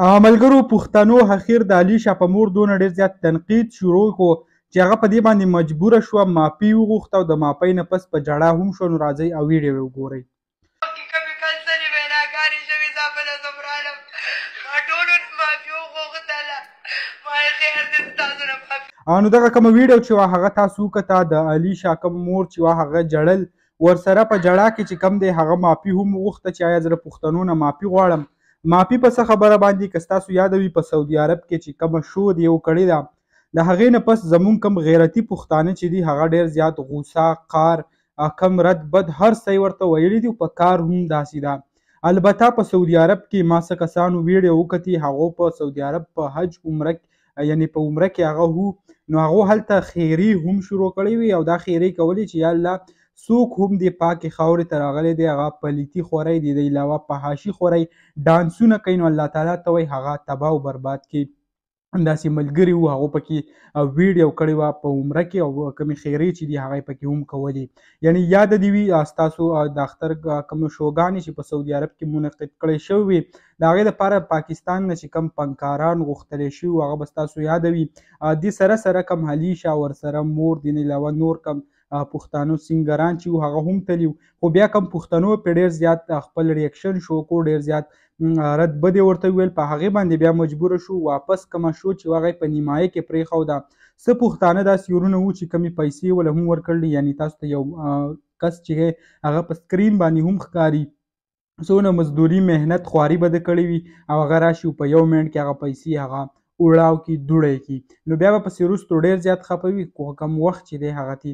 هغه ملګرو پښتنو اخیر د علي شاه په مور دونه ډېر زیات تنقید شروع کو چې هغه په دې باندې مجبوره شوه ماپی وغوښته او د ماپۍ نه پس په جړا هم شو نو راځئ او ویډیو یې وګورئ نو دغه کوم ویډیو چې هغه تاسو کته د علي شاکم مور چې هغه جړل ور سره په جړه کې چې کم دی هغه ماپی هم وغوښته چې آیا زه پښتنونه ماپی غواړم مافي په څه خبره باندې کستاسو یادوي په سعودي عرب کې چې کوم شو دی او کړی دا د هغې نه پس زمون کم غیرتی پښتانه چې دی هغه ډیر زیات غوسه قار کم رد بد هر څه ورته ویلی دی په کار هم داسې ده دا. البته په سعودي عرب کې ما څه کسانو ویډیو وکتی هغه په سعودي عرب په حج عمره یعنی په عمره کې هغه هو نو هغه هلته خیری هم شروع کړی وي او دا خیری کولی چې یا الله څوک هم د پاکې خاورې ته راغلی دی هغه پلیتي خورۍ د دې علاوه فحاشي خورۍ ډانسونه کوي نو الله تعالی ته وایي هغه تباه او برباد کوي داسې ملګري وو هغه پکې ویډیو کړی وه په عمره کې او کمی خیرې چې دي هغه پکې هم کولې یعنی یاد دی وي تاسو د اختر کوم شوګانې چې په سعودي عرب کې منعقد کړی شوی د هغې لپاره پاکستان نه چې کم پنکاران غوښتلی شوي هغه به ستاسو یادوي دې سره سره کم حلیشه ورسره مور دین علاوه نور کم پښتانه سنگران چې هغه هم تلی خو بیا کم پښتنو په ډیر زیات خپل ریاکشن شو کو ډیر زیات رد بده ورته ویل په هغه باندې بیا مجبور شو واپس کما شو چې هغه په نیمایي کې پرې خو دا څه پښتانه دا سیورونه وو چې کمی پیسې ول هم ورکړل یعنی تاسو ته یو کس چې هغه په سکرین باندې هم ښکاری څونه مزدوري مهنت خواري بده کړی وي او هغه راشي په یو منټ کې هغه پیسې هغه اوړاو کې دوړی کې نو بیا به پسې وروستو ډېر زیات خفه وي خو کم وخت چې دی هغه تې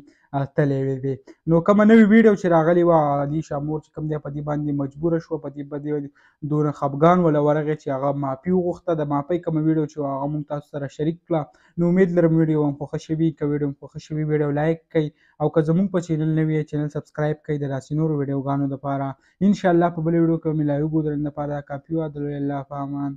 تللی وی دی نو کومه نوې ویډیو چې راغلی وه علي شاه مور چې کوم دی په دې باندې مجبوره شوه په دې باندې دومره خفګان وله ورغی چې هغه معافي وغوښته د معافۍ کومه ویډیو چې هغه موږ تاسو سره شریک کړه نو امید لرم ویډیو هم خوښه شوي که ویډیو هم خوښه شوي ویډیو لایک کړئ او که زمونږ په چینل نوی چینل سبسکرایب کړئ د داسې نورو ویډیوګانو لپاره ان شاء الله په بل ویډیو کې ملایو ګورنه لپاره کافي وه د الله په امان